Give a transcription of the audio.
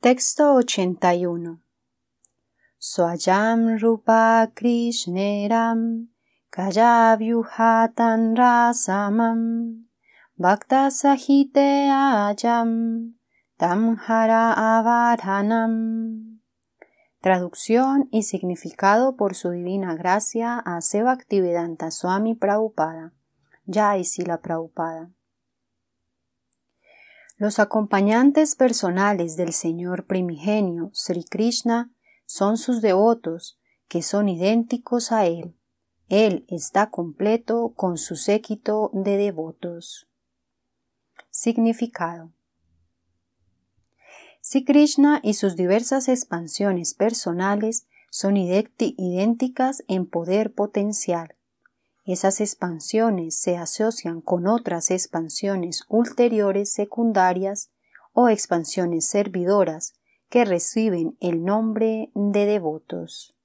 Texto 81 Swayam Rupa Krishneram Kayavyuhatan Rasamam Bhakta Sahite Ayam Tamhara Avarhanam Traducción y significado por su divina gracia a Sebaktivedanta Swami Prabhupada, Jai Prabhupada. Los acompañantes personales del Señor primigenio Sri Krishna son sus devotos, que son idénticos a Él. Él está completo con su séquito de devotos. Significado Si Krishna y sus diversas expansiones personales son idénticas en poder potencial, esas expansiones se asocian con otras expansiones ulteriores secundarias o expansiones servidoras que reciben el nombre de devotos.